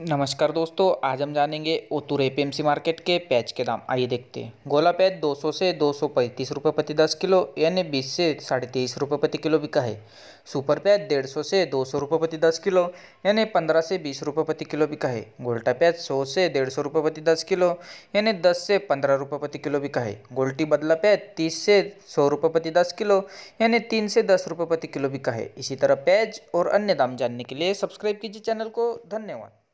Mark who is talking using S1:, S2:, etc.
S1: नमस्कार दोस्तों आज हम जानेंगे ओतूर एफ मार्केट के पैच के दाम आइए देखते हैं गोला प्याज 200 से दो सौ पैंतीस रुपये प्रति दस किलो यानी 20 से साढ़े तेईस रुपये प्रति किलो बिका है सुपर प्याज डेढ़ सौ से दो सौ रुपये प्रति दस किलो यानी 15 से बीस रुपये प्रति किलो बिका है गोल्टा प्याज सौ से डेढ़ सौ रुपये प्रति दस किलो यानी दस से पंद्रह रुपये प्रति किलो बिका है गोल्टी बदला प्याज तीस से सौ रुपये प्रति दस किलो यानी तीन से दस रुपये प्रति किलो बिका है इसी तरह प्याज और अन्य दाम जानने के लिए सब्सक्राइब कीजिए चैनल को धन्यवाद